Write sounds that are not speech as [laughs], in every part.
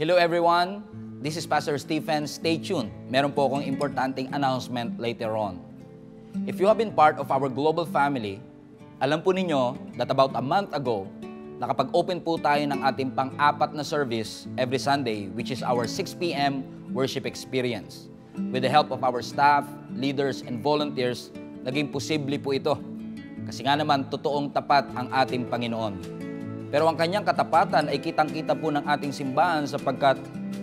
Hello everyone, this is Pastor Stephen. Stay tuned. Meron po akong importanteng announcement later on. If you have been part of our global family, alam po ninyo that about a month ago, nakapag-open po tayo ng ating pang-apat na service every Sunday, which is our 6pm worship experience. With the help of our staff, leaders, and volunteers, naging posible po ito. Kasi nga naman, totoong tapat ang ating Panginoon. Pero ang kanyang katapatan ay kitang-kita po ng ating simbahan sapagkat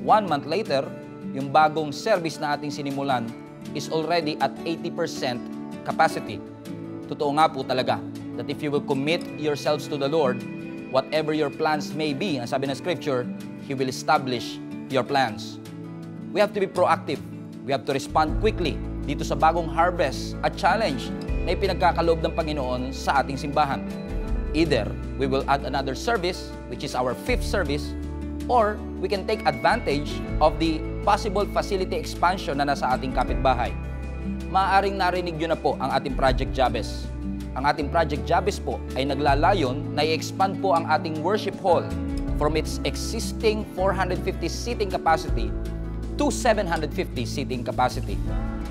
one month later, yung bagong service na ating sinimulan is already at 80% capacity. Totoo nga po talaga that if you will commit yourselves to the Lord, whatever your plans may be, ang sabi ng Scripture, He will establish your plans. We have to be proactive. We have to respond quickly dito sa bagong harvest at challenge na ipinagkakaloob ng Panginoon sa ating simbahan. Either we will add another service, which is our fifth service, or we can take advantage of the possible facility expansion na nasa ating kapitbahay. Maaring narinig nyo na po ang ating Project Jabes. Ang ating Project Jabes po ay naglalayon na i-expand po ang ating worship hall from its existing 450 seating capacity to 750 seating capacity.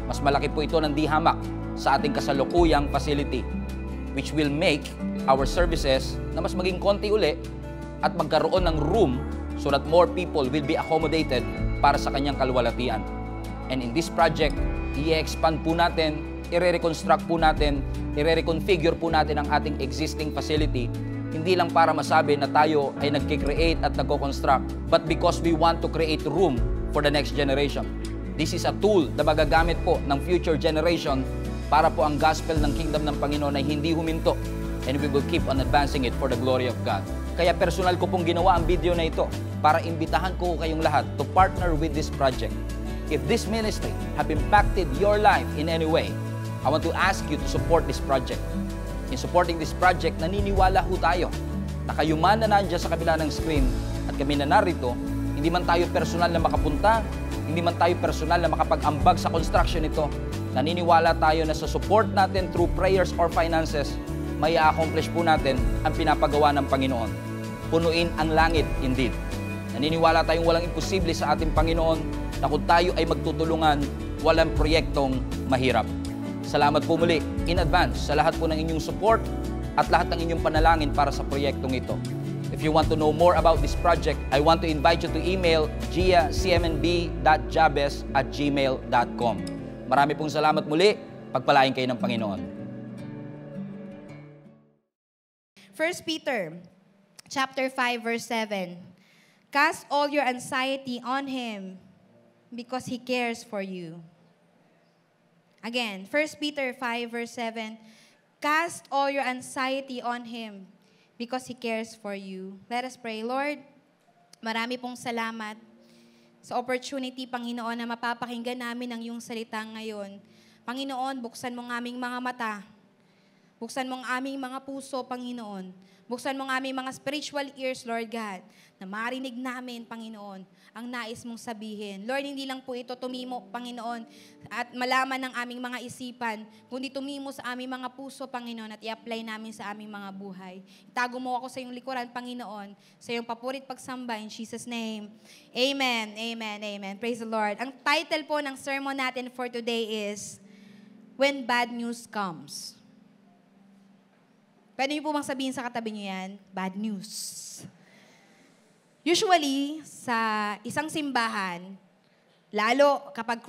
Mas malaki po ito ng dihamak sa ating kasalukuyang facility which will make our services na mas maging konti uli at magkaroon ng room so that more people will be accommodated para sa kanyang kalwalatian. And in this project, i-expand po natin, i-reconstruct po natin, i-reconfigure po natin ang ating existing facility hindi lang para masabi na tayo ay nagki-create at nagko-construct, but because we want to create room for the next generation. This is a tool na magagamit po ng future generation para po ang gospel ng kingdom ng Panginoon ay hindi huminto and we will keep on advancing it for the glory of God. Kaya personal ko pong ginawa ang video na ito para imbitahan ko kayong lahat to partner with this project. If this ministry have impacted your life in any way, I want to ask you to support this project. In supporting this project, naniniwala ho tayo na kayo man na nandiyan sa kabila ng screen at kami na narito, hindi man tayo personal na makapunta, hindi man tayo personal na makapag-ambag sa construction nito, Naniniwala tayo na sa support natin through prayers or finances, may accomplish po natin ang pinapagawa ng Panginoon. Punuin ang langit indeed. Naniniwala tayong walang imposible sa ating Panginoon na kung tayo ay magtutulungan, walang proyektong mahirap. Salamat po muli in advance sa lahat po ng inyong support at lahat ng inyong panalangin para sa proyektong ito. If you want to know more about this project, I want to invite you to email giacmnb.jabes at gmail.com. Marami pong salamat muli. Pagpalain kayo ng Panginoon. 1 Peter chapter 5 verse 7. Cast all your anxiety on him because he cares for you. Again, 1 Peter 5 verse 7. Cast all your anxiety on him because he cares for you. Let us pray. Lord, marami pong salamat sa opportunity, Panginoon, na mapapakinggan namin ang iyong salita ngayon. Panginoon, buksan mo ng aming mga mata Buksan mo ang aming mga puso, Panginoon. Buksan mo ang aming mga spiritual ears, Lord God, na marinig namin, Panginoon, ang nais mong sabihin. Lord, hindi lang po ito tumimo, Panginoon, at malaman ng aming mga isipan, kundi tumimo sa aming mga puso, Panginoon, at i-apply namin sa aming mga buhay. Itago mo ako sa iyong likuran, Panginoon, sa iyong papurit pagsamba, in Jesus' name. Amen, amen, amen. Praise the Lord. Ang title po ng sermon natin for today is, When Bad News Comes. Pwede niyo po bang sabihin sa katabi niyo yan, bad news. Usually, sa isang simbahan, lalo kapag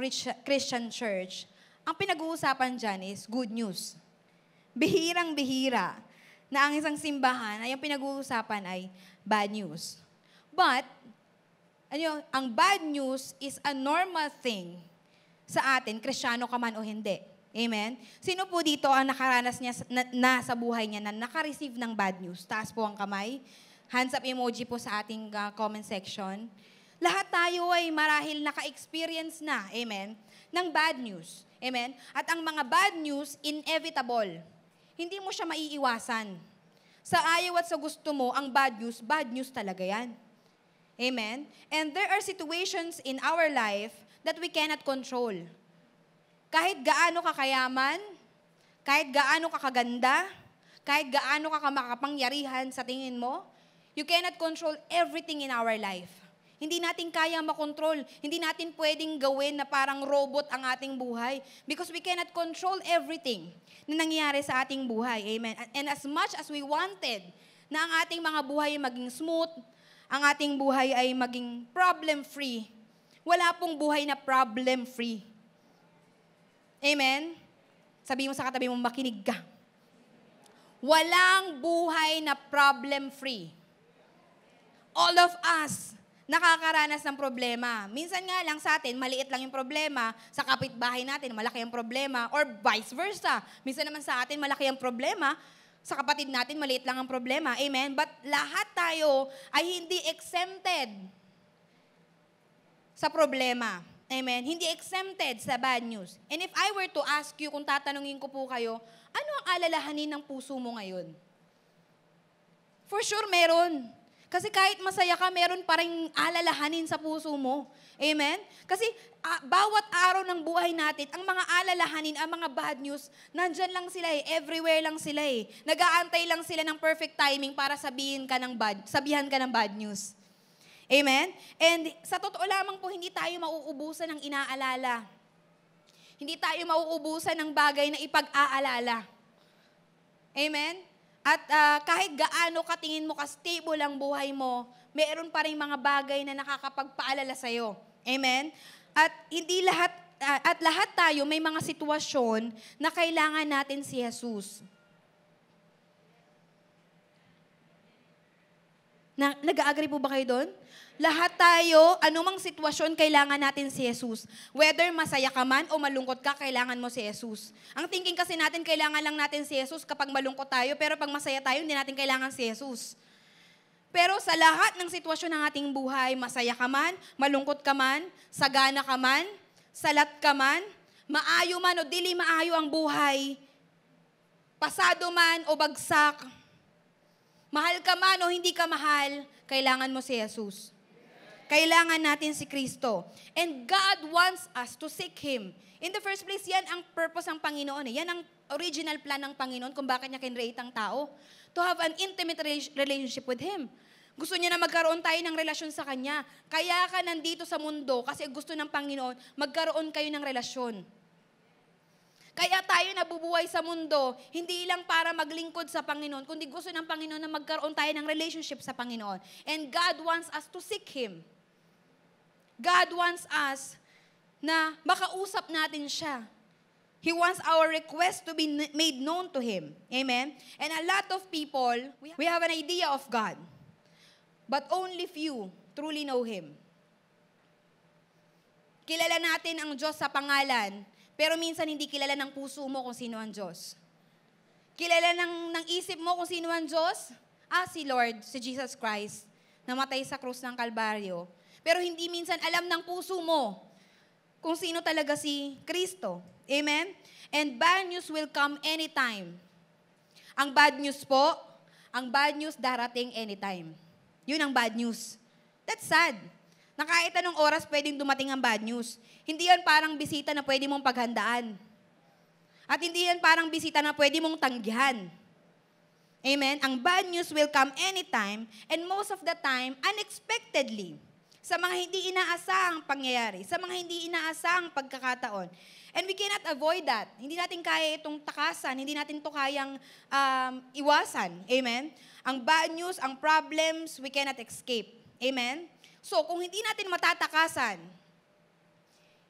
Christian church, ang pinag-uusapan dyan is good news. Bihirang-bihira na ang isang simbahan ay ang pinag-uusapan ay bad news. But, ano, ang bad news is a normal thing sa atin, krisyano ka man o hindi. Amen? Sino po dito ang nakaranas niya na, na sa buhay niya na nakareceive ng bad news? Taas po ang kamay. Hands up emoji po sa ating uh, comment section. Lahat tayo ay marahil naka-experience na, amen, ng bad news. Amen? At ang mga bad news, inevitable. Hindi mo siya maiiwasan. Sa ayaw at sa gusto mo, ang bad news, bad news talaga yan. Amen? And there are situations in our life that we cannot control. Kahit gaano ka kayaman, kahit gaano ka kaganda, kahit gaano ka makapangyarihan sa tingin mo, you cannot control everything in our life. Hindi natin kaya makontrol. Hindi natin pwedeng gawin na parang robot ang ating buhay. Because we cannot control everything na nangyayari sa ating buhay. Amen. And as much as we wanted na ang ating mga buhay ay maging smooth, ang ating buhay ay maging problem-free, wala pong buhay na problem-free. Amen? Sabi mo sa katabi mo, makinig ka. Walang buhay na problem-free. All of us, nakakaranas ng problema. Minsan nga lang sa atin, maliit lang yung problema. Sa kapitbahay natin, malaki ang problema. Or vice versa. Minsan naman sa atin, malaki ang problema sa kapatid natin, maliit lang ang problema. Amen? But lahat tayo ay hindi exempted sa problema. Amen. Hindi exempted sa bad news. And if I were to ask you, kung tatanungin ko po kayo, ano ang alalahanin ng puso mo ngayon? For sure, meron. Kasi kahit masaya ka, meron pa rin alalahanin sa puso mo. Amen? Kasi uh, bawat araw ng buhay natin, ang mga alalahanin, ang mga bad news, nandyan lang sila eh. Everywhere lang sila eh. Nag-aantay lang sila ng perfect timing para sabihin ka ng bad, sabihan ka ng bad news. Amen? And sa totoo lamang po, hindi tayo mauubusan ng inaalala. Hindi tayo mauubusan ng bagay na ipag-aalala. Amen? At uh, kahit gaano ka tingin mo ka-stable ang buhay mo, meron pa rin mga bagay na nakakapagpaalala sa'yo. Amen? At hindi lahat ah, at lahat tayo may mga sitwasyon na kailangan natin si Jesus. Na, nag-agree po ba kayo doon? Lahat tayo, anumang sitwasyon, kailangan natin si Jesus. Whether masaya ka man o malungkot ka, kailangan mo si Jesus. Ang thinking kasi natin, kailangan lang natin si Jesus kapag malungkot tayo, pero pag masaya tayo, hindi natin kailangan si Jesus. Pero sa lahat ng sitwasyon ng ating buhay, masaya ka man, malungkot ka man, sagana ka man, salat ka man, maayo man o dili maayo ang buhay, pasado man o bagsak, mahal ka man o hindi ka mahal, kailangan mo si Jesus. Kailangan natin si Kristo. And God wants us to seek Him. In the first place, yan ang purpose ng Panginoon. Eh. Yan ang original plan ng Panginoon kung bakit niya kinreate ang tao. To have an intimate relationship with Him. Gusto niya na magkaroon tayo ng relasyon sa Kanya. Kaya ka nandito sa mundo kasi gusto ng Panginoon, magkaroon kayo ng relasyon. Kaya tayo nabubuhay sa mundo, hindi lang para maglingkod sa Panginoon, kundi gusto ng Panginoon na magkaroon tayo ng relationship sa Panginoon. And God wants us to seek Him. God wants us na makausap natin siya. He wants our request to be made known to Him. Amen? And a lot of people, we have an idea of God. But only few truly know Him. Kilala natin ang Diyos sa pangalan, pero minsan hindi kilala ng puso mo kung sino ang Diyos. Kilala ng, ng isip mo kung sino ang Diyos? Ah, si Lord, si Jesus Christ, namatay sa krus ng Kalbaryo pero hindi minsan alam ng puso mo kung sino talaga si Kristo. Amen? And bad news will come anytime. Ang bad news po, ang bad news darating anytime. Yun ang bad news. That's sad. Na kahit anong oras pwedeng dumating ang bad news. Hindi yan parang bisita na pwede mong paghandaan. At hindi yan parang bisita na pwede mong tanggihan. Amen? Ang bad news will come anytime and most of the time, unexpectedly sa mga hindi inaasang pangyayari, sa mga hindi inaasang pagkakataon. And we cannot avoid that. Hindi natin kaya itong takasan, hindi natin to kayang um, iwasan. Amen? Ang bad news, ang problems, we cannot escape. Amen? So, kung hindi natin matatakasan,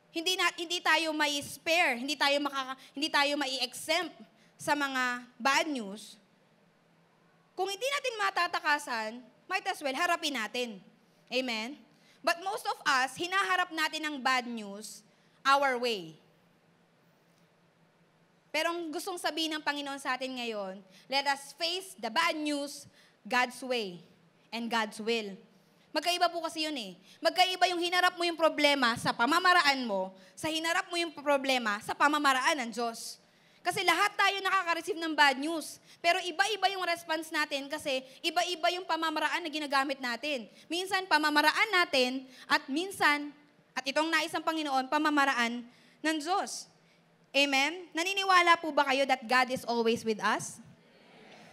hindi na, hindi tayo may spare, hindi tayo makaka, hindi tayo mai exempt sa mga bad news. Kung hindi natin matatakasan, might as well harapin natin. Amen. But most of us, hinaharap natin ang bad news our way. Pero ang gustong sabihin ng Panginoon sa atin ngayon, let us face the bad news God's way and God's will. Magkaiba po kasi yun eh. Magkaiba yung hinarap mo yung problema sa pamamaraan mo, sa hinarap mo yung problema sa pamamaraan ng Diyos. Kasi lahat tayo nakaka-receive ng bad news. Pero iba-iba yung response natin kasi iba-iba yung pamamaraan na ginagamit natin. Minsan pamamaraan natin at minsan, at itong nais ng Panginoon, pamamaraan ng Diyos. Amen? Naniniwala po ba kayo that God is always with us?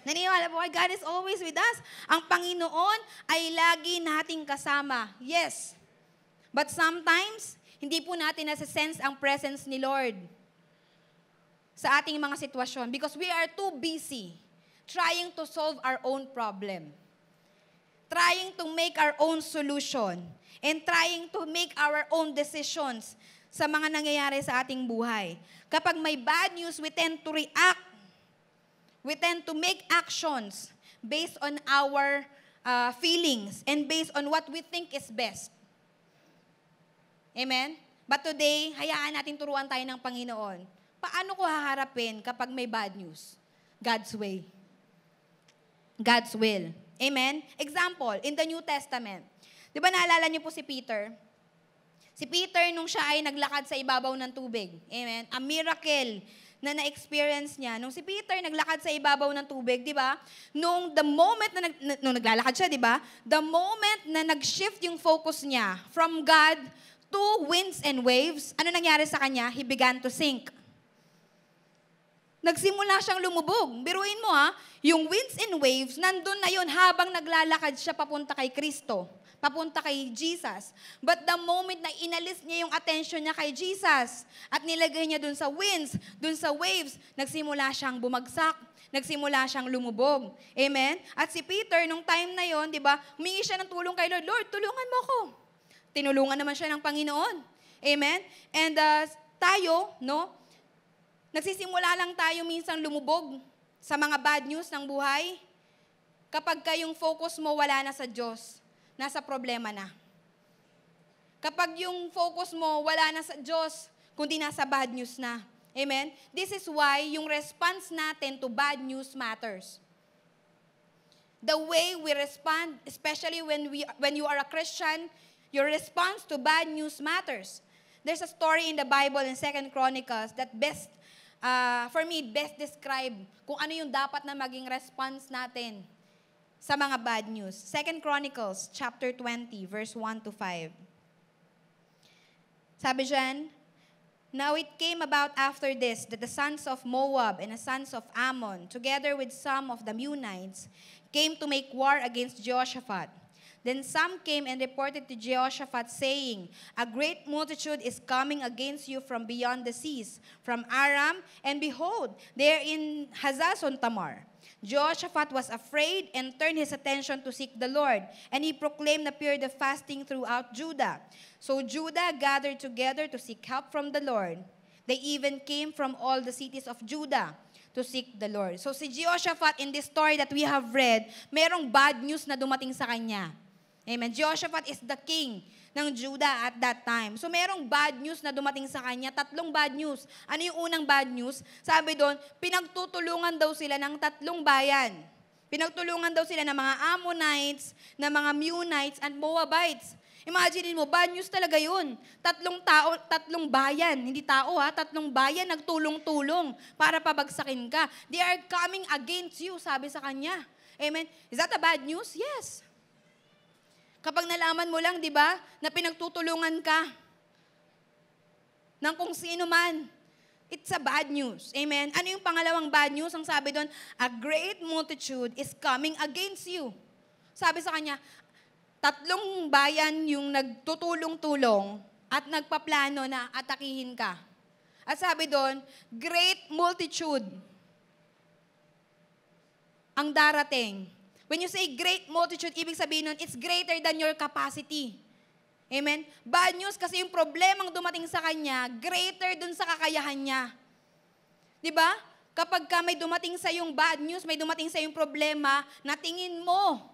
Naniniwala po kayo, God is always with us. Ang Panginoon ay lagi nating kasama. Yes. But sometimes, hindi po natin nasa-sense ang presence ni Lord sa ating mga sitwasyon because we are too busy trying to solve our own problem. Trying to make our own solution and trying to make our own decisions sa mga nangyayari sa ating buhay. Kapag may bad news, we tend to react. We tend to make actions based on our uh, feelings and based on what we think is best. Amen? But today, hayaan natin turuan tayo ng Panginoon paano ko haharapin kapag may bad news? God's way. God's will. Amen? Example, in the New Testament. Di ba naalala niyo po si Peter? Si Peter, nung siya ay naglakad sa ibabaw ng tubig. Amen? A miracle na na-experience niya. Nung si Peter naglakad sa ibabaw ng tubig, di ba? Nung the moment na, nag, na nung naglalakad siya, di ba? The moment na nag-shift yung focus niya from God to winds and waves, ano nangyari sa kanya? He began to sink nagsimula siyang lumubog. Biruin mo ha, yung winds and waves, nandun na yon habang naglalakad siya papunta kay Kristo, papunta kay Jesus. But the moment na inalis niya yung attention niya kay Jesus at nilagay niya dun sa winds, dun sa waves, nagsimula siyang bumagsak, nagsimula siyang lumubog. Amen? At si Peter, nung time na yon, di ba, humingi siya ng tulong kay Lord, Lord, tulungan mo ako. Tinulungan naman siya ng Panginoon. Amen? And uh, tayo, no, Nagsisimula lang tayo minsan lumubog sa mga bad news ng buhay kapag kayong focus mo wala na sa Diyos, nasa problema na. Kapag yung focus mo wala na sa Diyos, kundi nasa bad news na. Amen? This is why yung response natin to bad news matters. The way we respond, especially when, we, when you are a Christian, your response to bad news matters. There's a story in the Bible in Second Chronicles that best uh, for me, best describe kung ano yung dapat na maging response natin sa mga bad news. 2 Chronicles chapter 20, verse 1 to 5. Sabi dyan, Now it came about after this that the sons of Moab and the sons of Ammon, together with some of the Munites, came to make war against Jehoshaphat. Then some came and reported to Jehoshaphat, saying, A great multitude is coming against you from beyond the seas, from Aram, and behold, they are in Hazazon Tamar. Jehoshaphat was afraid and turned his attention to seek the Lord, and he proclaimed a period of fasting throughout Judah. So Judah gathered together to seek help from the Lord. They even came from all the cities of Judah to seek the Lord. So si Jehoshaphat in this story that we have read, merong bad news na dumating sa kanya. Amen. Jehoshaphat is the king ng Judah at that time. So merong bad news na dumating sa kanya. Tatlong bad news. Ano yung unang bad news? Sabi doon, pinagtutulungan daw sila ng tatlong bayan. Pinagtulungan daw sila ng mga Ammonites, ng mga Munites, and Moabites. Imagine mo, bad news talaga yun. Tatlong tao, tatlong bayan, hindi tao ha, tatlong bayan nagtulong-tulong para pabagsakin ka. They are coming against you, sabi sa kanya. Amen. Is that a bad news? Yes. Kapag nalaman mo lang, di ba, na pinagtutulungan ka ng kung sino man, it's a bad news. Amen? Ano yung pangalawang bad news? Ang sabi doon, a great multitude is coming against you. Sabi sa kanya, tatlong bayan yung nagtutulong-tulong at nagpaplano na atakihin ka. At sabi doon, great multitude ang darating When you say great multitude, ibig sabihin nun, it's greater than your capacity. Amen? Bad news kasi yung problemang dumating sa kanya, greater dun sa kakayahan niya. Di ba? Kapag ka may dumating sa yung bad news, may dumating sa yung problema, na tingin mo,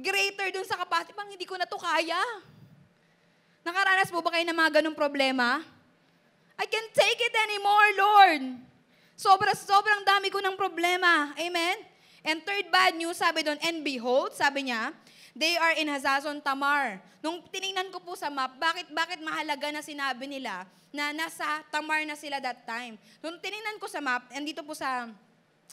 greater dun sa capacity, bang hindi ko na to kaya. Nakaranas po ba kayo ng mga ganong problema? I can't take it anymore, Lord. Sobra, sobrang dami ko ng problema. Amen? And third bad news, sabi doon, and behold, sabi niya, they are in Hazazon Tamar. Nung tiningnan ko po sa map, bakit, bakit mahalaga na sinabi nila na nasa Tamar na sila that time. Nung tiningnan ko sa map, and dito po sa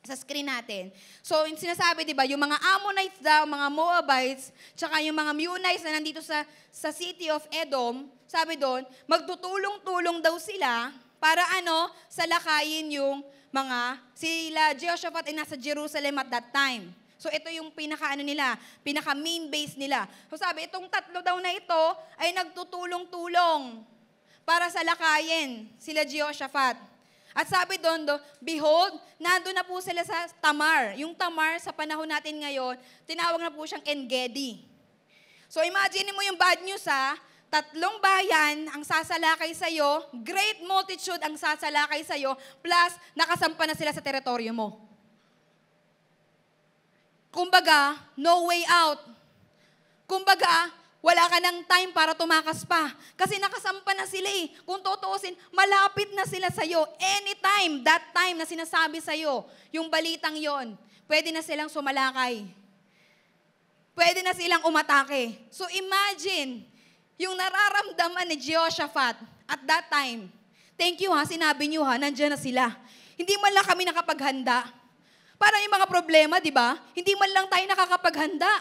sa screen natin. So, yung sinasabi, di ba, yung mga Ammonites daw, mga Moabites, tsaka yung mga Munites na nandito sa, sa city of Edom, sabi doon, magtutulong-tulong daw sila para ano, salakayin yung mga, sila Jehoshaphat ay nasa Jerusalem at that time. So ito yung pinaka ano nila, pinaka main base nila. So sabi, itong tatlo daw na ito ay nagtutulong-tulong para sa lakayin sila Jehoshaphat. At sabi doon, behold, nandoon na po sila sa Tamar. Yung Tamar sa panahon natin ngayon, tinawag na po siyang Engedi. So imagine mo yung bad news ha, tatlong bayan ang sasalakay sa iyo, great multitude ang sasalakay sa iyo, plus nakasampa na sila sa teritoryo mo. Kumbaga, no way out. Kumbaga, wala ka ng time para tumakas pa. Kasi nakasampa na sila eh. Kung totoosin, malapit na sila sa'yo. Anytime, that time na sinasabi sa'yo, yung balitang yon, pwede na silang sumalakay. Pwede na silang umatake. So imagine, yung nararamdaman ni Jehoshaphat at that time. Thank you ha, sinabi niyo ha, nandiyan na sila. Hindi man lang kami nakapaghanda. Para yung mga problema, di ba? Hindi man lang tayo nakakapaghanda.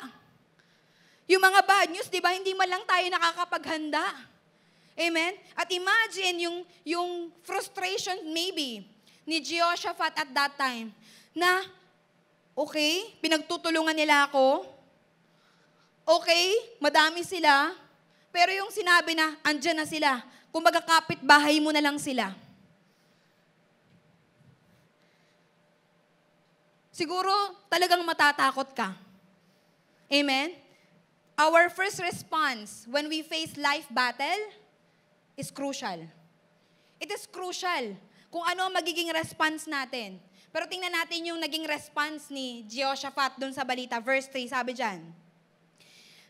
Yung mga bad news, di ba? Hindi man lang tayo nakakapaghanda. Amen? At imagine yung, yung frustration maybe ni Jehoshaphat at that time na, okay, pinagtutulungan nila ako, okay, madami sila, pero yung sinabi na, andyan na sila. Kung magkakapit bahay mo na lang sila. Siguro, talagang matatakot ka. Amen? Our first response when we face life battle is crucial. It is crucial kung ano ang magiging response natin. Pero tingnan natin yung naging response ni Jehoshaphat dun sa balita. Verse 3, sabi dyan,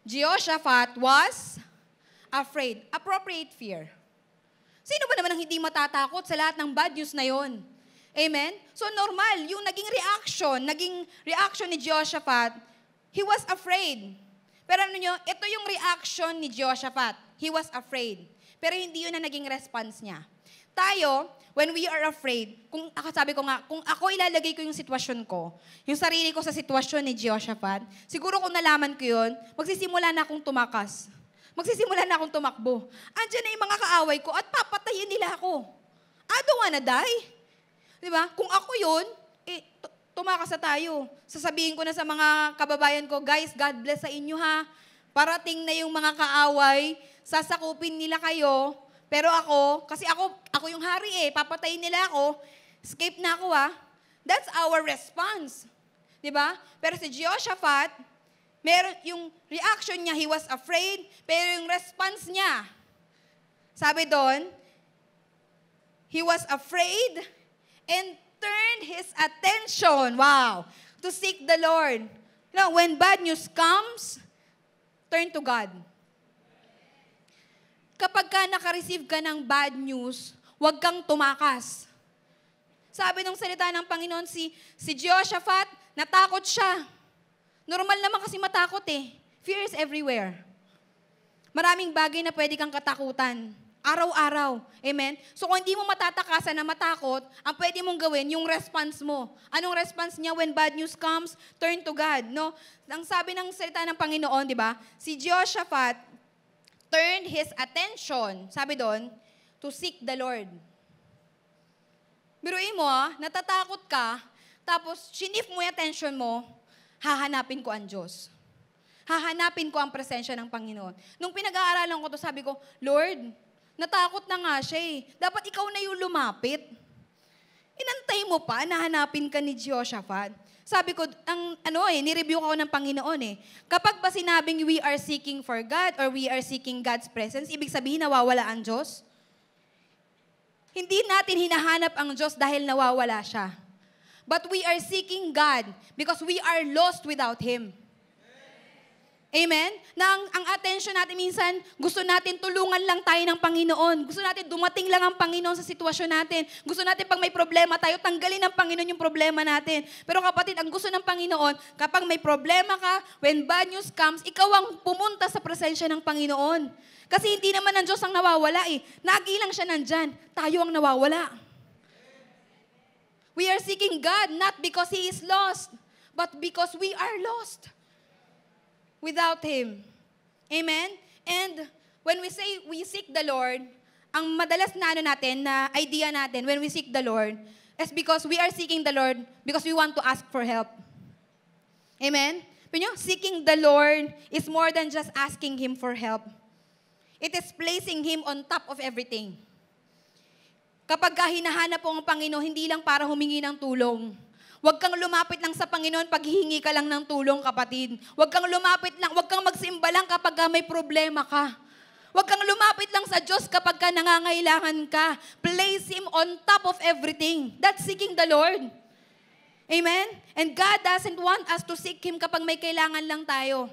Jehoshaphat was Afraid. Appropriate fear. Sino ba naman ang hindi matatakot sa lahat ng bad news na yon? Amen? So normal, yung naging reaction, naging reaction ni Jehoshaphat, he was afraid. Pero ano nyo, ito yung reaction ni Jehoshaphat. He was afraid. Pero hindi yun ang naging response niya. Tayo, when we are afraid, kung ako sabi ko nga, kung ako ilalagay ko yung sitwasyon ko, yung sarili ko sa sitwasyon ni Jehoshaphat, siguro kung nalaman ko yun, magsisimula na akong tumakas magsisimula na akong tumakbo. Andiyan na yung mga kaaway ko at papatayin nila ako. I don't wanna die. Di ba? Kung ako yun, eh, tumakas na tayo. Sasabihin ko na sa mga kababayan ko, guys, God bless sa inyo ha. Parating na yung mga kaaway, sasakupin nila kayo, pero ako, kasi ako, ako yung hari eh, papatayin nila ako, escape na ako ha. That's our response. Di ba? Pero si Jehoshaphat, Meron yung reaction niya, he was afraid, pero yung response niya, sabi doon, he was afraid and turned his attention, wow, to seek the Lord. You know, when bad news comes, turn to God. Kapag ka nakareceive ka ng bad news, huwag kang tumakas. Sabi ng salita ng Panginoon si, si Jehoshaphat, natakot siya. Normal naman kasi matakot eh. Fear is everywhere. Maraming bagay na pwede kang katakutan. Araw-araw. Amen? So kung hindi mo matatakasan na matakot, ang pwede mong gawin, yung response mo. Anong response niya when bad news comes? Turn to God. No? Ang sabi ng salita ng Panginoon, di ba? Si Jehoshaphat turned his attention, sabi doon, to seek the Lord. Biruin mo ah, natatakot ka, tapos sinif mo yung attention mo hahanapin ko ang Diyos. Hahanapin ko ang presensya ng Panginoon. Nung pinag-aaralan ko to, sabi ko, Lord, natakot na nga siya eh. Dapat ikaw na yung lumapit. Inantay mo pa na hanapin ka ni Jehoshaphat. Sabi ko, ang ano eh, nireview ko ng Panginoon eh. Kapag ba sinabing we are seeking for God or we are seeking God's presence, ibig sabihin nawawala ang Diyos? Hindi natin hinahanap ang Diyos dahil nawawala siya but we are seeking God because we are lost without Him. Amen? Na ang, ang attention natin minsan, gusto natin tulungan lang tayo ng Panginoon. Gusto natin dumating lang ang Panginoon sa sitwasyon natin. Gusto natin pag may problema tayo, tanggalin ng Panginoon yung problema natin. Pero kapatid, ang gusto ng Panginoon, kapag may problema ka, when bad news comes, ikaw ang pumunta sa presensya ng Panginoon. Kasi hindi naman ng Diyos ang nawawala eh. Nagilang siya nandyan. Tayo ang nawawala. We are seeking God not because He is lost, but because we are lost without Him. Amen? And when we say we seek the Lord, ang madalas na ano natin, na idea natin when we seek the Lord, is because we are seeking the Lord because we want to ask for help. Amen? Pinyo, seeking the Lord is more than just asking Him for help. It is placing Him on top of everything. Kapag ka hinahanap mo ang Panginoon, hindi lang para humingi ng tulong. Huwag kang lumapit lang sa Panginoon pag hihingi ka lang ng tulong, kapatid. Huwag kang lumapit lang, huwag kang magsimba lang kapag may problema ka. Huwag kang lumapit lang sa Diyos kapag ka nangangailangan ka. Place Him on top of everything. That's seeking the Lord. Amen? And God doesn't want us to seek Him kapag may kailangan lang tayo.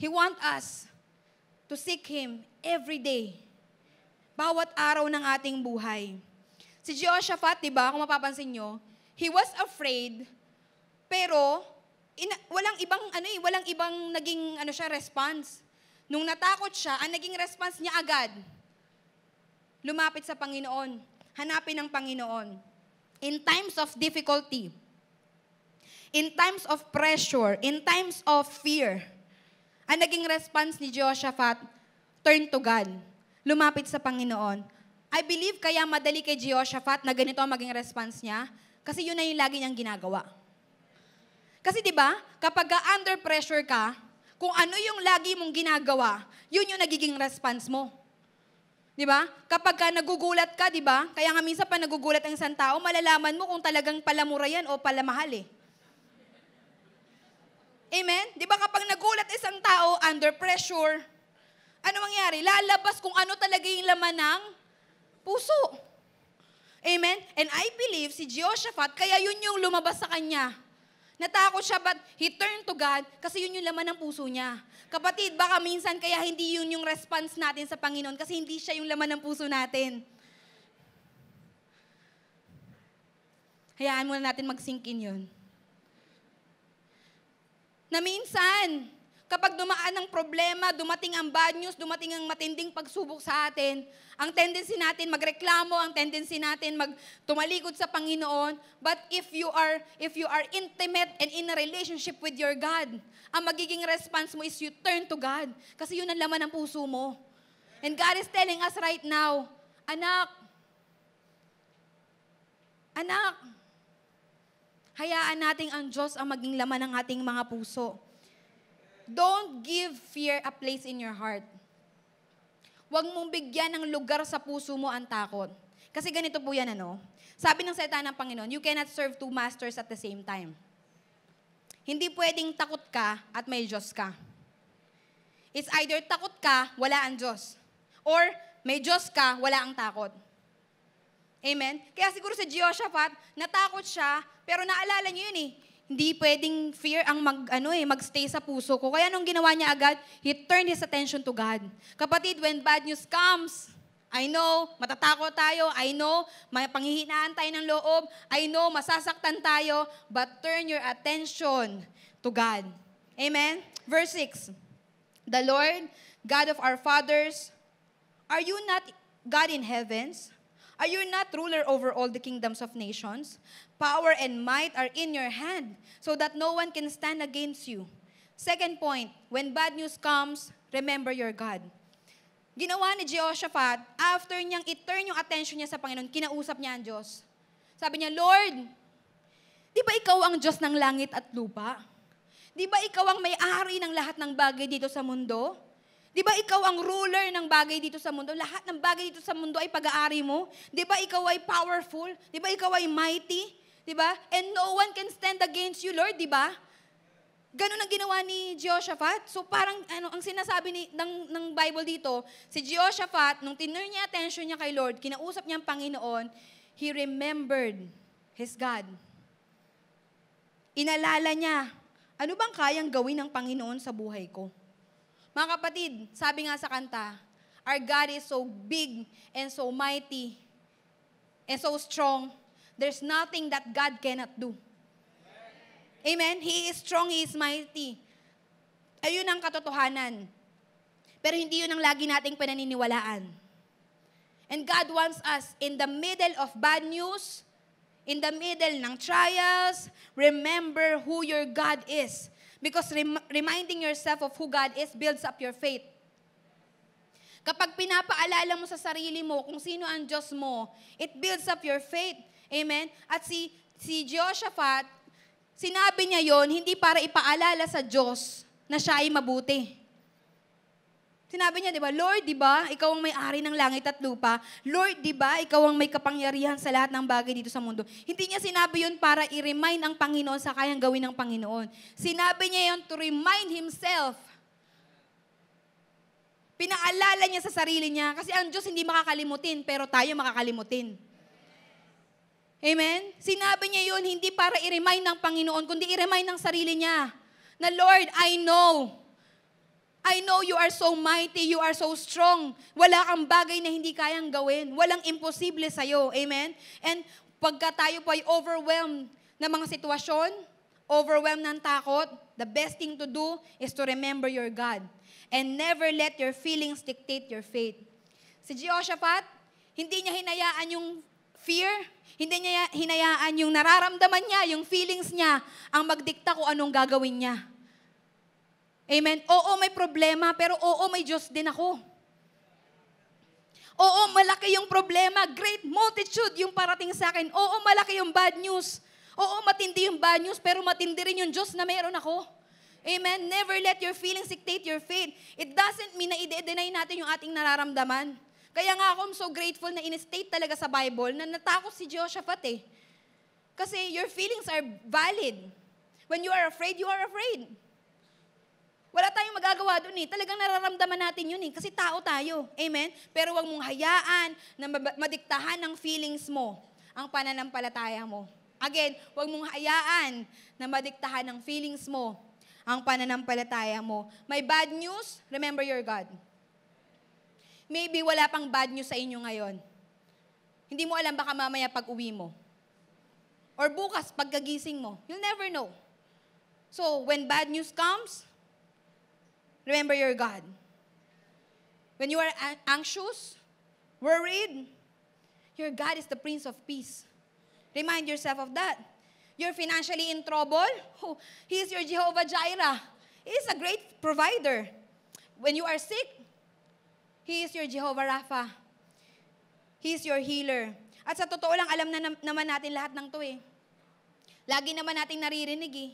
He want us to seek Him every day bawat araw ng ating buhay. Si Jehoshaphat, di ba, kung mapapansin nyo, he was afraid, pero ina, walang ibang ano eh, walang ibang naging ano siya response. Nung natakot siya, ang naging response niya agad, lumapit sa Panginoon, hanapin ang Panginoon. In times of difficulty, in times of pressure, in times of fear, ang naging response ni Jehoshaphat, turn to God lumapit sa Panginoon. I believe kaya madali kay Jehoshaphat na ganito ang maging response niya kasi yun na yung lagi niyang ginagawa. Kasi 'di ba, kapag under pressure ka, kung ano yung lagi mong ginagawa, yun yung nagiging response mo. 'Di ba? Kapag ka nagugulat ka, 'di ba? Kaya nga minsan pa nagugulat ang isang tao, malalaman mo kung talagang palamura yan o palamahal eh. Amen? Di ba kapag nagulat isang tao under pressure, ano mangyari? Lalabas kung ano talaga yung laman ng puso. Amen? And I believe si Jehoshaphat, kaya yun yung lumabas sa kanya. Natakot siya, but he turned to God kasi yun yung laman ng puso niya. Kapatid, baka minsan kaya hindi yun yung response natin sa Panginoon kasi hindi siya yung laman ng puso natin. Hayaan muna natin mag-sink in yun. Na minsan, kapag dumaan ang problema, dumating ang bad news, dumating ang matinding pagsubok sa atin, ang tendency natin magreklamo, ang tendency natin magtumalikod sa Panginoon. But if you are if you are intimate and in a relationship with your God, ang magiging response mo is you turn to God kasi yun ang laman ng puso mo. And God is telling us right now, anak, anak, hayaan nating ang Diyos ang maging laman ng ating mga puso. Don't give fear a place in your heart. Huwag mong bigyan ng lugar sa puso mo ang takot. Kasi ganito po yan, ano? Sabi ng salita ng Panginoon, you cannot serve two masters at the same time. Hindi pwedeng takot ka at may Diyos ka. It's either takot ka, wala ang Diyos. Or may Diyos ka, wala ang takot. Amen? Kaya siguro si Jehoshaphat, natakot siya, pero naalala niyo yun eh, hindi pwedeng fear ang mag, ano eh, magstay sa puso ko. Kaya nung ginawa niya agad? He turned his attention to God. Kapatid, when bad news comes, I know, matatakot tayo. I know, may panghihinaan tayo ng loob. I know, masasaktan tayo. But turn your attention to God. Amen? Verse 6. The Lord, God of our fathers, are you not God in heavens? Are you not ruler over all the kingdoms of nations? Power and might are in your hand, so that no one can stand against you. Second point, when bad news comes, remember your God. Ginawa ni Jehoshaphat, after niyang i-turn yung attention niya sa Panginoon, kinausap niya ang Diyos. Sabi niya, Lord, di ba ikaw ang Diyos ng langit at lupa? Di ba ikaw ang may-ari ng lahat ng bagay dito sa mundo? Di ba ikaw ang ruler ng bagay dito sa mundo? Lahat ng bagay dito sa mundo ay pag-aari mo. Di ba ikaw ay powerful? Di ba ikaw ay mighty? Di ba? And no one can stand against you, Lord, di ba? Ganun ang ginawa ni Jehoshaphat. So parang ano, ang sinasabi ni, ng, ng Bible dito, si Jehoshaphat, nung tinurn niya attention niya kay Lord, kinausap niya ang Panginoon, he remembered his God. Inalala niya, ano bang kayang gawin ng Panginoon sa buhay ko? Mga kapatid, sabi nga sa kanta, Our God is so big and so mighty and so strong. There's nothing that God cannot do. Amen? He is strong, He is mighty. Ayun ang katotohanan. Pero hindi yun ang lagi nating pinaniniwalaan. And God wants us in the middle of bad news, in the middle ng trials, remember who your God is. Because rem- reminding yourself of who God is builds up your faith. Kapag pinapaalala mo sa sarili mo kung sino ang Diyos mo, it builds up your faith. Amen? At si, si Jehoshaphat, sinabi niya yon hindi para ipaalala sa Diyos na siya ay mabuti. Sinabi niya, di ba, Lord, di ba, ikaw ang may-ari ng langit at lupa. Lord, di ba, ikaw ang may kapangyarihan sa lahat ng bagay dito sa mundo. Hindi niya sinabi yun para i-remind ang Panginoon sa kayang gawin ng Panginoon. Sinabi niya yun to remind himself. Pinaalala niya sa sarili niya kasi ang Diyos hindi makakalimutin, pero tayo makakalimutin. Amen? Sinabi niya yun hindi para i-remind ng Panginoon, kundi i-remind ng sarili niya na, Lord, I know I know you are so mighty, you are so strong. Wala kang bagay na hindi kayang gawin. Walang imposible sa'yo. Amen? And pagka tayo po ay overwhelmed ng mga sitwasyon, overwhelmed ng takot, the best thing to do is to remember your God. And never let your feelings dictate your faith. Si Jehoshaphat, hindi niya hinayaan yung fear, hindi niya hinayaan yung nararamdaman niya, yung feelings niya, ang magdikta kung anong gagawin niya. Amen? Oo, may problema, pero oo, may Diyos din ako. Oo, malaki yung problema. Great multitude yung parating sa akin. Oo, malaki yung bad news. Oo, matindi yung bad news, pero matindi rin yung Diyos na meron ako. Amen? Never let your feelings dictate your faith. It doesn't mean na ide deny natin yung ating nararamdaman. Kaya nga ako, I'm so grateful na in-state talaga sa Bible na natakot si Jehoshaphat eh. Kasi your feelings are valid. When you are afraid, you are afraid. Wala tayong magagawa doon eh. Talagang nararamdaman natin yun eh. Kasi tao tayo. Amen? Pero huwag mong hayaan na madiktahan ng feelings mo ang pananampalataya mo. Again, huwag mong hayaan na madiktahan ng feelings mo ang pananampalataya mo. May bad news, remember your God. Maybe wala pang bad news sa inyo ngayon. Hindi mo alam baka mamaya pag uwi mo. Or bukas pagkagising mo. You'll never know. So, when bad news comes, remember your God. When you are anxious, worried, your God is the Prince of Peace. Remind yourself of that. You're financially in trouble, [laughs] oh, He is your Jehovah Jireh. He is a great provider. When you are sick, He is your Jehovah Rapha. He is your healer. At sa totoo lang, alam na naman natin lahat ng to eh. Lagi naman nating naririnig eh.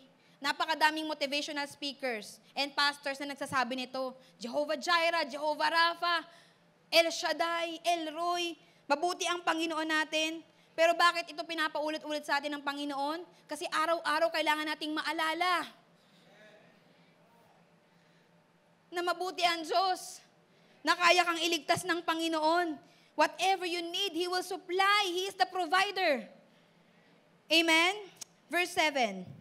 Napakadaming motivational speakers and pastors na nagsasabi nito. Jehovah Jireh, Jehovah Rapha, El Shaddai, El Roy. Mabuti ang Panginoon natin. Pero bakit ito pinapaulit-ulit sa atin ng Panginoon? Kasi araw-araw kailangan nating maalala na mabuti ang Diyos, na kaya kang iligtas ng Panginoon. Whatever you need, He will supply. He is the provider. Amen? Verse 7.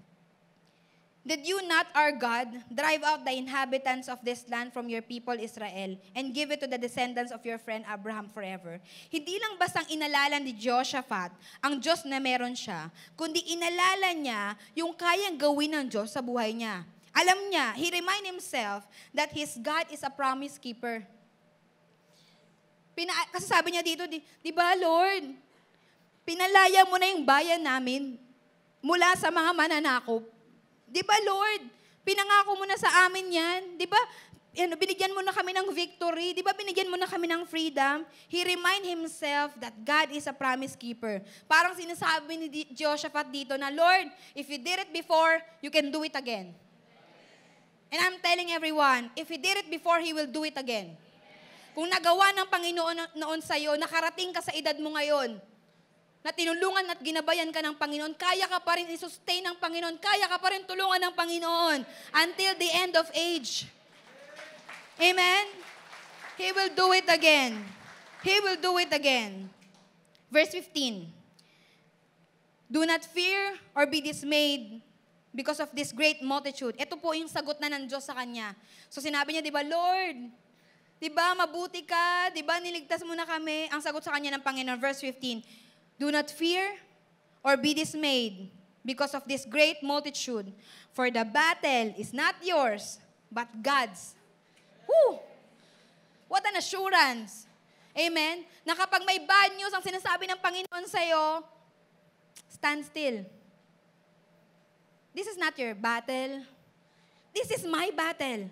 Did you not, our God, drive out the inhabitants of this land from your people Israel and give it to the descendants of your friend Abraham forever? Hindi lang basang inalala ni Jehoshaphat ang Diyos na meron siya, kundi inalala niya yung kayang gawin ng Diyos sa buhay niya. Alam niya, he remind himself that his God is a promise keeper. Pina, kasi sabi niya dito, di, di ba Lord, pinalaya mo na yung bayan namin mula sa mga mananakop. Di ba, Lord? Pinangako mo na sa amin yan. Di ba? Ano, binigyan mo na kami ng victory. Di ba binigyan mo na kami ng freedom? He remind himself that God is a promise keeper. Parang sinasabi ni Jehoshaphat dito na, Lord, if you did it before, you can do it again. And I'm telling everyone, if He did it before, He will do it again. Kung nagawa ng Panginoon noon sa iyo, nakarating ka sa edad mo ngayon, na tinulungan at ginabayan ka ng Panginoon, kaya ka pa rin isustain ng Panginoon, kaya ka pa rin tulungan ng Panginoon until the end of age. Amen? He will do it again. He will do it again. Verse 15. Do not fear or be dismayed because of this great multitude. Ito po yung sagot na ng Diyos sa kanya. So sinabi niya, di ba, Lord, di ba, mabuti ka, di ba, niligtas mo na kami? Ang sagot sa kanya ng Panginoon, verse 15, Do not fear or be dismayed because of this great multitude, for the battle is not yours, but God's. Woo! What an assurance! Amen? Na kapag may bad news ang sinasabi ng Panginoon sa'yo, stand still. This is not your battle. This is my battle.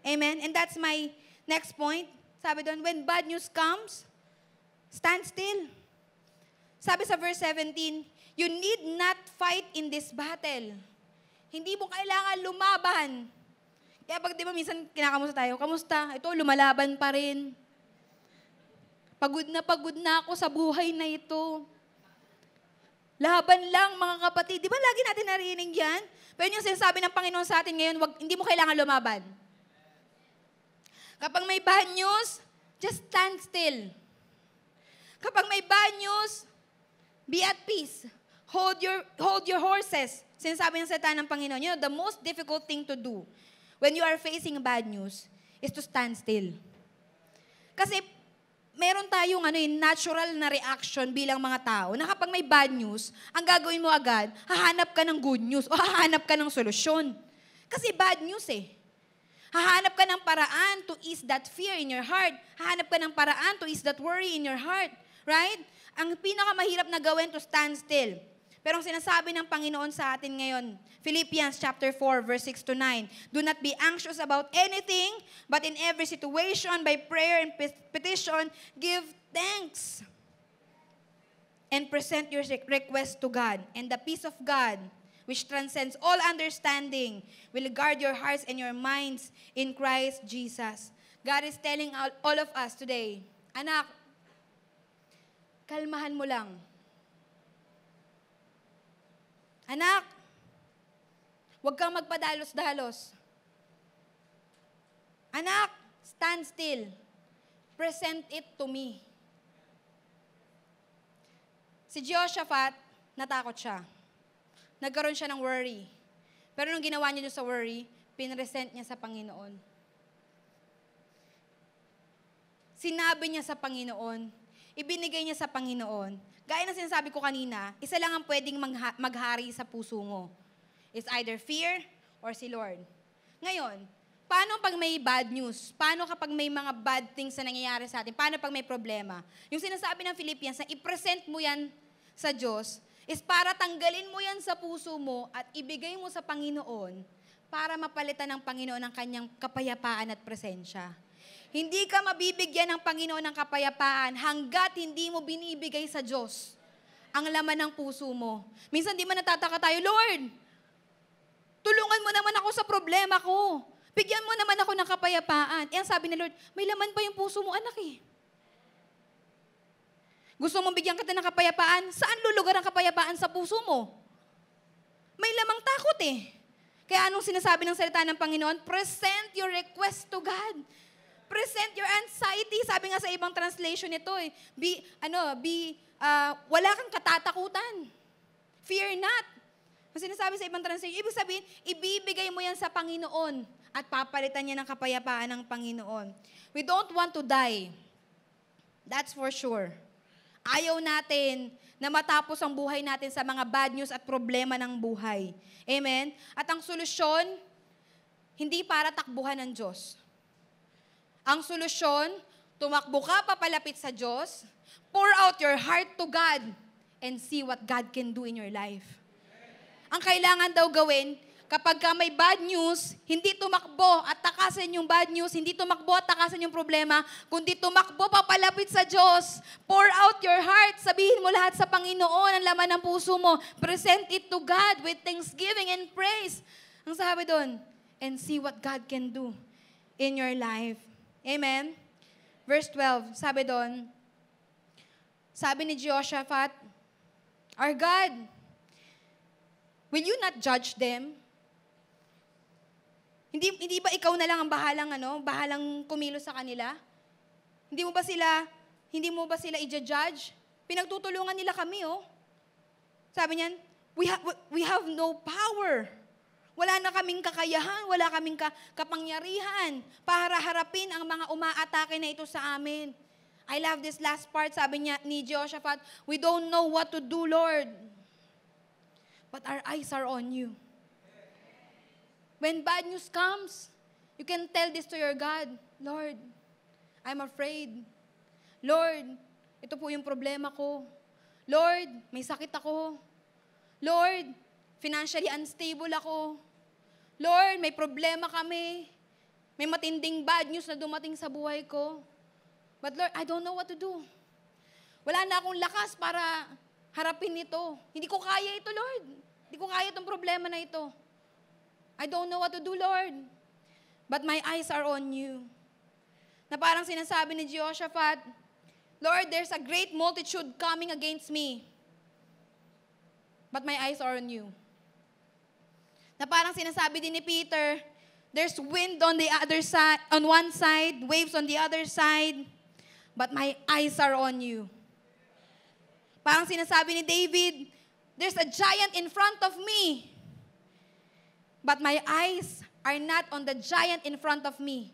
Amen? And that's my next point. Sabi doon, when bad news comes, stand still. Sabi sa verse 17, you need not fight in this battle. Hindi mo kailangan lumaban. Kaya pag di ba minsan kinakamusta tayo, kamusta? Ito, lumalaban pa rin. Pagod na pagod na ako sa buhay na ito. Laban lang, mga kapatid. Di ba lagi natin narinig yan? Pero yung sinasabi ng Panginoon sa atin ngayon, wag, hindi mo kailangan lumaban. Kapag may bad news, just stand still. Kapag may bad news, Be at peace. Hold your, hold your horses. Sinasabi ng salita ng Panginoon, you know, the most difficult thing to do when you are facing bad news is to stand still. Kasi meron tayong ano, eh, natural na reaction bilang mga tao na kapag may bad news, ang gagawin mo agad, hahanap ka ng good news o hahanap ka ng solusyon. Kasi bad news eh. Hahanap ka ng paraan to ease that fear in your heart. Hahanap ka ng paraan to ease that worry in your heart. Right? ang pinakamahirap na gawin to stand still. Pero ang sinasabi ng Panginoon sa atin ngayon, Philippians chapter 4 verse 6 to 9, Do not be anxious about anything, but in every situation by prayer and petition give thanks and present your request to God. And the peace of God, which transcends all understanding, will guard your hearts and your minds in Christ Jesus. God is telling all of us today, Anak, kalmahan mo lang. Anak, huwag kang magpadalos-dalos. Anak, stand still. Present it to me. Si Jehoshaphat, natakot siya. Nagkaroon siya ng worry. Pero nung ginawa niya sa worry, pinresent niya sa Panginoon. Sinabi niya sa Panginoon, ibinigay niya sa Panginoon. Gaya ng sinasabi ko kanina, isa lang ang pwedeng magha- maghari sa puso mo. It's either fear or si Lord. Ngayon, paano pag may bad news? Paano kapag may mga bad things na nangyayari sa atin? Paano pag may problema? Yung sinasabi ng Philippians na i-present mo yan sa Diyos is para tanggalin mo yan sa puso mo at ibigay mo sa Panginoon para mapalitan ng Panginoon ang kanyang kapayapaan at presensya. Hindi ka mabibigyan ng Panginoon ng kapayapaan hanggat hindi mo binibigay sa Diyos ang laman ng puso mo. Minsan di man natataka tayo, Lord, tulungan mo naman ako sa problema ko. Bigyan mo naman ako ng kapayapaan. Eh, sabi ni Lord, may laman pa yung puso mo, anak eh. Gusto mong bigyan kita ng kapayapaan? Saan lulugar ang kapayapaan sa puso mo? May lamang takot eh. Kaya anong sinasabi ng salita ng Panginoon? Present your request to God. Present your anxiety. Sabi nga sa ibang translation nito eh. Be, ano, be, uh, wala kang katatakutan. Fear not. Ang sinasabi sa ibang translation, ibig sabihin, ibibigay mo yan sa Panginoon at papalitan niya ng kapayapaan ng Panginoon. We don't want to die. That's for sure. Ayaw natin na matapos ang buhay natin sa mga bad news at problema ng buhay. Amen? At ang solusyon, hindi para takbuhan ng Diyos. Ang solusyon, tumakbo ka papalapit sa Diyos, pour out your heart to God, and see what God can do in your life. Ang kailangan daw gawin, kapag ka may bad news, hindi tumakbo at takasan yung bad news, hindi tumakbo at takasan yung problema, kundi tumakbo papalapit sa Diyos. Pour out your heart. Sabihin mo lahat sa Panginoon ang laman ng puso mo. Present it to God with thanksgiving and praise. Ang sabi doon, and see what God can do in your life. Amen? Verse 12, sabi doon, sabi ni Jehoshaphat, Our God, will you not judge them? Hindi, hindi ba ikaw na lang ang bahalang, ano, bahalang kumilos sa kanila? Hindi mo ba sila, hindi mo ba sila i-judge? Pinagtutulungan nila kami, oh. Sabi niyan, we, ha- we have no power wala na kaming kakayahan, wala kaming ka- kapangyarihan para harapin ang mga umaatake na ito sa amin. I love this last part, sabi niya ni Jehoshaphat, We don't know what to do, Lord. But our eyes are on you. When bad news comes, you can tell this to your God, Lord, I'm afraid. Lord, ito po yung problema ko. Lord, may sakit ako. Lord, financially unstable ako. Lord, may problema kami. May matinding bad news na dumating sa buhay ko. But Lord, I don't know what to do. Wala na akong lakas para harapin ito. Hindi ko kaya ito, Lord. Hindi ko kaya itong problema na ito. I don't know what to do, Lord. But my eyes are on you. Na parang sinasabi ni Jehoshaphat, Lord, there's a great multitude coming against me. But my eyes are on you. Na parang sinasabi din ni Peter, there's wind on the other side, on one side, waves on the other side, but my eyes are on you. Parang sinasabi ni David, there's a giant in front of me, but my eyes are not on the giant in front of me,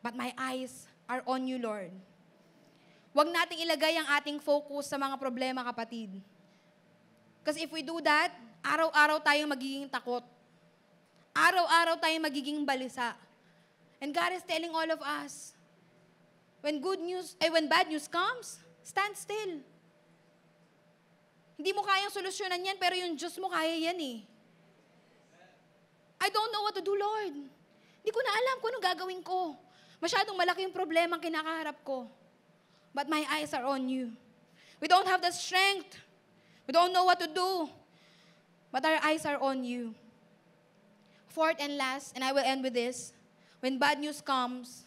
but my eyes are on you, Lord. Huwag nating ilagay ang ating focus sa mga problema, kapatid. Because if we do that, araw-araw tayong magiging takot. Araw-araw tayong magiging balisa. And God is telling all of us, when good news, eh, when bad news comes, stand still. Hindi mo kayang solusyonan yan, pero yung Diyos mo kaya yan eh. I don't know what to do, Lord. Hindi ko na alam kung ano gagawin ko. Masyadong malaki yung problema ang kinakaharap ko. But my eyes are on you. We don't have the strength. We don't know what to do. But our eyes are on you. Fourth and last, and I will end with this. When bad news comes,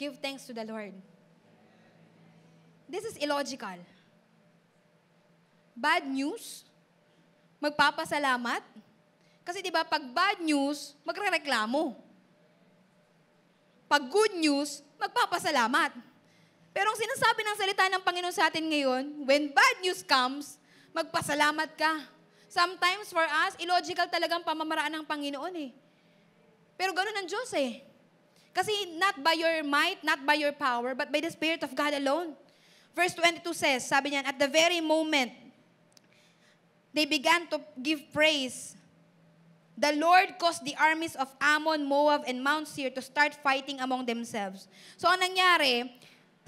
give thanks to the Lord. This is illogical. Bad news, magpapasalamat. Kasi 'di ba pag bad news, magrereklamo. Pag good news, magpapasalamat. Pero ang sinasabi ng salita ng Panginoon sa atin ngayon, when bad news comes, magpasalamat ka Sometimes for us, illogical talagang pamamaraan ng Panginoon eh. Pero ganoon ang Diyos eh. Kasi not by your might, not by your power, but by the Spirit of God alone. Verse 22 says, sabi niyan, at the very moment they began to give praise, the Lord caused the armies of Ammon, Moab, and Mount Seir to start fighting among themselves. So ang nangyari,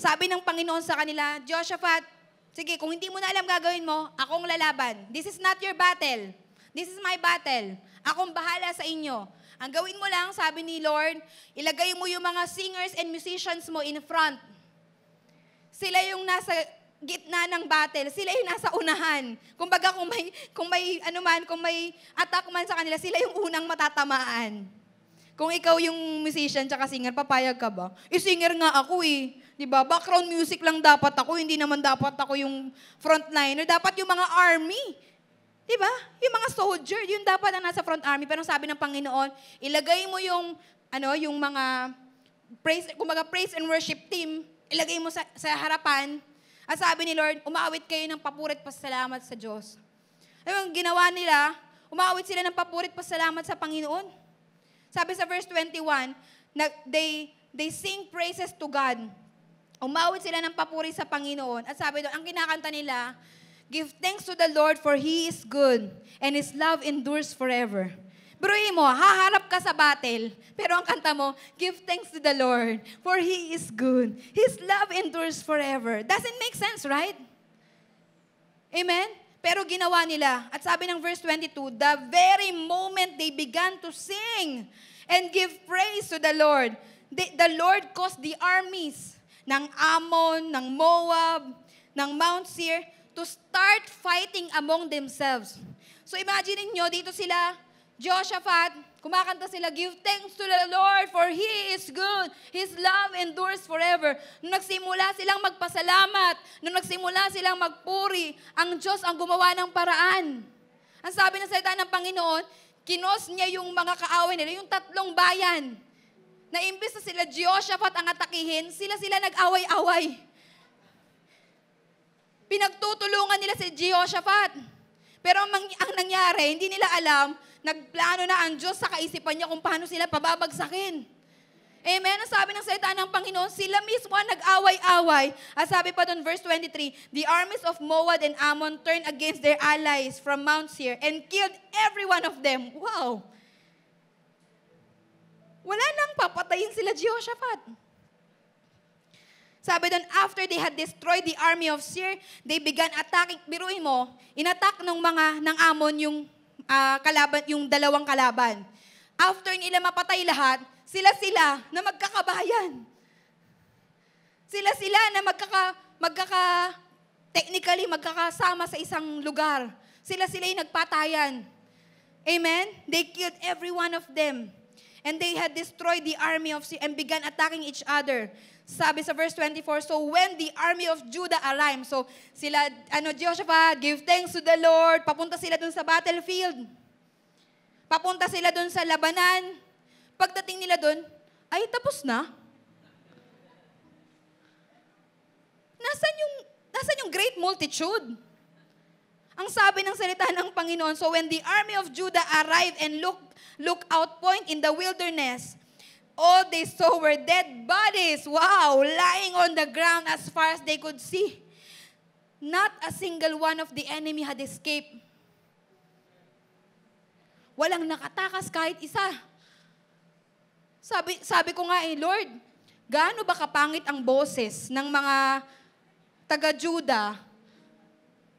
sabi ng Panginoon sa kanila, Jehoshaphat, Sige, kung hindi mo na alam gagawin mo, akong lalaban. This is not your battle. This is my battle. Akong bahala sa inyo. Ang gawin mo lang, sabi ni Lord, ilagay mo yung mga singers and musicians mo in front. Sila yung nasa gitna ng battle. Sila yung nasa unahan. Kung Kumbaga kung may, kung may, ano man, kung may attack man sa kanila, sila yung unang matatamaan. Kung ikaw yung musician tsaka singer, papayag ka ba? E singer nga ako eh. Di ba? Background music lang dapat ako, hindi naman dapat ako yung frontliner. Dapat yung mga army. Di ba? Yung mga soldier, yun dapat ang nasa front army. Pero sabi ng Panginoon, ilagay mo yung, ano, yung mga praise, kumaga praise and worship team, ilagay mo sa, sa harapan. At sabi ni Lord, umawit kayo ng papuri at pasalamat sa Diyos. Ayun, ginawa nila, umawit sila ng papuri at pasalamat sa Panginoon. Sabi sa verse 21, na they, they sing praises to God. Umawit sila ng papuri sa Panginoon. At sabi doon, ang kinakanta nila, Give thanks to the Lord for He is good and His love endures forever. Bruhin mo, haharap ka sa battle, pero ang kanta mo, give thanks to the Lord for He is good. His love endures forever. Doesn't make sense, right? Amen? Pero ginawa nila. At sabi ng verse 22, the very moment they began to sing and give praise to the Lord, the, the Lord caused the armies ng Ammon, ng Moab, ng Mount Seir to start fighting among themselves. So imagine niyo dito sila, Joshua Jehoshaphat, Kumakanta sila, Give thanks to the Lord for He is good. His love endures forever. Nung nagsimula silang magpasalamat, nung nagsimula silang magpuri, ang Diyos ang gumawa ng paraan. Ang sabi ng salita ng Panginoon, kinos niya yung mga kaaway nila, yung tatlong bayan. Na imbis na sila Jehoshaphat ang atakihin, sila-sila nag-away-away. Pinagtutulungan nila si Jehoshaphat. Pero ang, ang nangyari, hindi nila alam, Nagplano na ang Diyos sa kaisipan niya kung paano sila pababagsakin. Amen. Ang sabi ng salita ng Panginoon, sila mismo ang nag-away-away. At sabi pa doon, verse 23, The armies of Moab and Ammon turned against their allies from Mount Seir and killed every one of them. Wow! Wala nang papatayin sila Jehoshaphat. Sabi doon, after they had destroyed the army of Seir, they began attacking, biruin mo, inattack ng mga, ng Ammon yung uh, kalaban, yung dalawang kalaban. After nila mapatay lahat, sila-sila na magkakabayan. Sila-sila na magkaka, magkaka, technically magkakasama sa isang lugar. Sila-sila yung nagpatayan. Amen? They killed every one of them. And they had destroyed the army of and began attacking each other. Sabi sa verse 24, So when the army of Judah arrived, so sila, ano, Joshua, give thanks to the Lord, papunta sila dun sa battlefield. Papunta sila dun sa labanan. Pagdating nila dun, ay, tapos na. Nasaan yung, nasaan yung great multitude? Ang sabi ng salita ng Panginoon, So when the army of Judah arrived and look, look out point in the wilderness, All they saw were dead bodies, wow, lying on the ground as far as they could see. Not a single one of the enemy had escaped. Walang nakatakas kahit isa. Sabi, sabi ko nga eh, Lord, gaano ba kapangit ang boses ng mga taga-Juda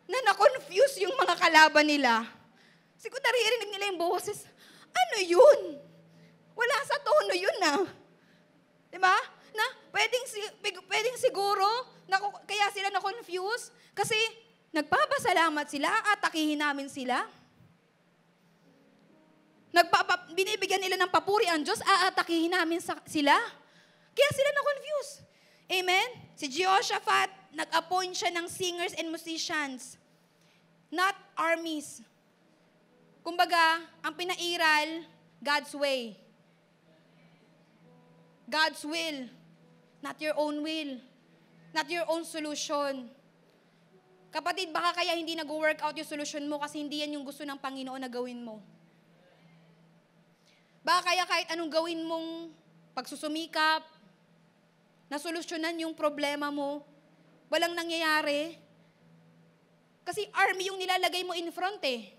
na na-confuse yung mga kalaban nila? Siguro naririnig nila yung boses. Ano yun? Wala sa tono yun na. Ah. Di ba? Na pwedeng, pwedeng siguro, na, kaya sila na confused kasi nagpapasalamat sila, at atakihin namin sila. Nagpapa, binibigyan nila ng papuri ang Diyos, aatakihin namin sa, sila. Kaya sila na-confuse. Amen? Si Jehoshaphat, nag-appoint siya ng singers and musicians, not armies. Kumbaga, ang pinairal, God's way. God's will, not your own will, not your own solution. Kapatid, baka kaya hindi nag-work out yung solution mo kasi hindi yan yung gusto ng Panginoon na gawin mo. Baka kaya kahit anong gawin mong pagsusumikap, na nasolusyonan yung problema mo, walang nangyayari. Kasi army yung nilalagay mo in front eh.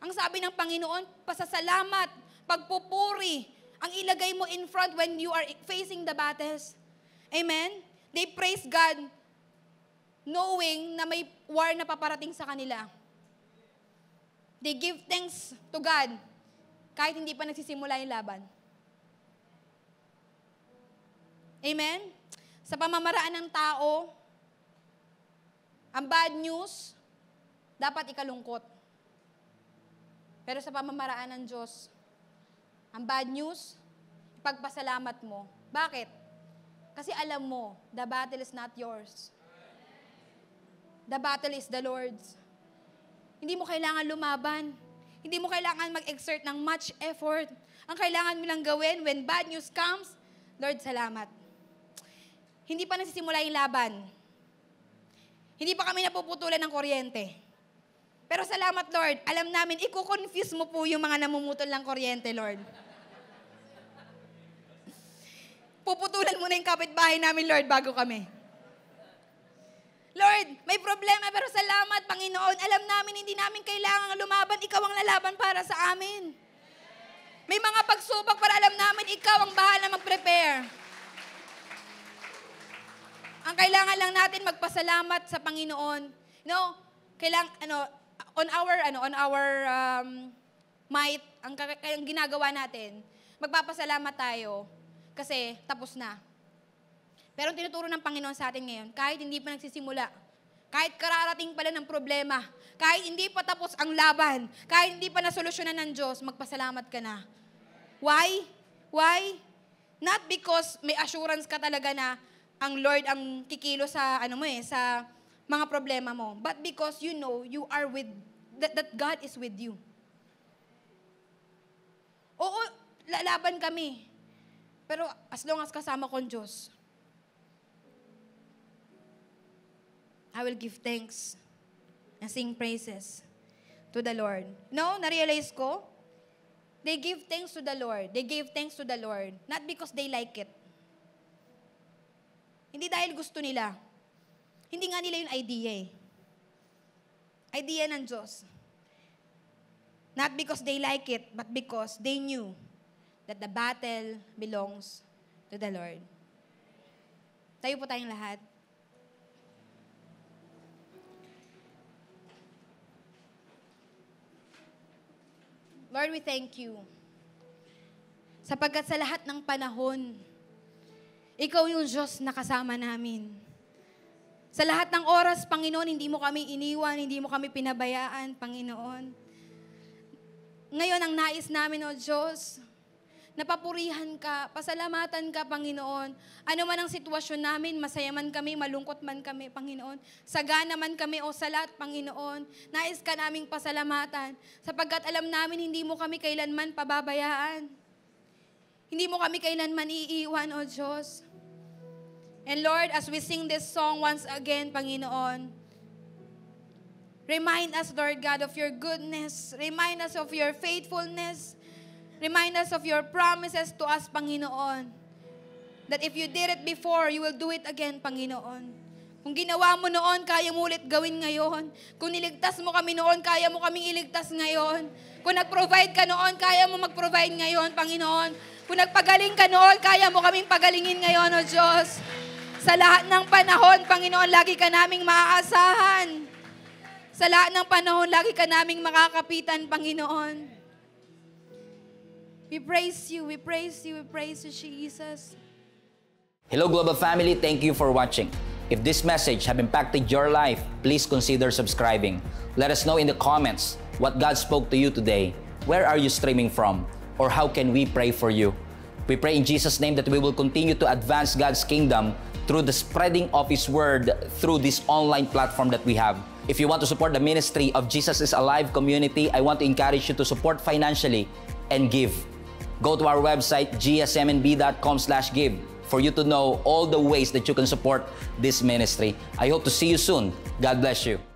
Ang sabi ng Panginoon, pasasalamat, pagpupuri, ang ilagay mo in front when you are facing the battles. Amen? They praise God knowing na may war na paparating sa kanila. They give thanks to God kahit hindi pa nagsisimula yung laban. Amen? Sa pamamaraan ng tao, ang bad news, dapat ikalungkot. Pero sa pamamaraan ng Diyos, ang bad news, pagpasalamat mo. Bakit? Kasi alam mo, the battle is not yours. The battle is the Lord's. Hindi mo kailangan lumaban. Hindi mo kailangan mag-exert ng much effort. Ang kailangan mo lang gawin when bad news comes, Lord, salamat. Hindi pa nasisimula yung laban. Hindi pa kami napuputulan ng kuryente. Pero salamat, Lord. Alam namin, iko-confuse mo po yung mga namumutol ng kuryente, Lord. Puputulan mo na yung kapitbahay namin, Lord, bago kami. Lord, may problema pero salamat, Panginoon. Alam namin, hindi namin kailangang lumaban. Ikaw ang lalaban para sa amin. May mga pagsubok para alam namin, ikaw ang bahala mag-prepare. Ang kailangan lang natin magpasalamat sa Panginoon. No, kailang, ano, on our ano on our um, might ang, ang ginagawa natin, magpapasalamat tayo kasi tapos na. Pero ang tinuturo ng Panginoon sa atin ngayon, kahit hindi pa nagsisimula, kahit kararating pala ng problema, kahit hindi pa tapos ang laban, kahit hindi pa nasolusyonan ng Diyos, magpasalamat ka na. Why? Why? Not because may assurance ka talaga na ang Lord ang kikilo sa ano mo eh, sa mga problema mo. But because you know you are with, that, that God is with you. Oo, lalaban kami. Pero as long as kasama ko ang Diyos, I will give thanks and sing praises to the Lord. No, narealize ko, they give thanks to the Lord. They give thanks to the Lord. Not because they like it. Hindi dahil gusto nila. Hindi nga nila yung idea eh. Idea ng Diyos. Not because they like it, but because they knew that the battle belongs to the Lord. Tayo po tayong lahat. Lord, we thank you. Sapagkat sa lahat ng panahon, ikaw yung Diyos na kasama namin. Sa lahat ng oras, Panginoon, hindi mo kami iniwan, hindi mo kami pinabayaan, Panginoon. Ngayon, ang nais namin, O Diyos, napapurihan ka, pasalamatan ka, Panginoon. Ano man ang sitwasyon namin, masaya man kami, malungkot man kami, Panginoon. Sagana man kami o salat, Panginoon. Nais ka naming pasalamatan, sapagkat alam namin hindi mo kami kailanman pababayaan. Hindi mo kami kailanman iiwan, O Diyos. And Lord, as we sing this song once again, Panginoon, remind us, Lord God, of your goodness. Remind us of your faithfulness. Remind us of your promises to us, Panginoon. That if you did it before, you will do it again, Panginoon. Kung ginawa mo noon, kaya mo ulit gawin ngayon. Kung niligtas mo kami noon, kaya mo kaming iligtas ngayon. Kung nag-provide ka noon, kaya mo mag-provide ngayon, Panginoon. Kung nagpagaling ka noon, kaya mo kaming pagalingin ngayon, O Diyos. Sa lahat ng panahon, Panginoon, lagi ka naming maaasahan. Sa lahat ng panahon, lagi ka naming makakapitan, Panginoon. We praise you, we praise you, we praise you, Jesus. Hello, Global Family. Thank you for watching. If this message have impacted your life, please consider subscribing. Let us know in the comments what God spoke to you today. Where are you streaming from? Or how can we pray for you? We pray in Jesus' name that we will continue to advance God's kingdom through the spreading of His Word through this online platform that we have. If you want to support the ministry of Jesus is Alive community, I want to encourage you to support financially and give. Go to our website, gsmnb.com slash give for you to know all the ways that you can support this ministry. I hope to see you soon. God bless you.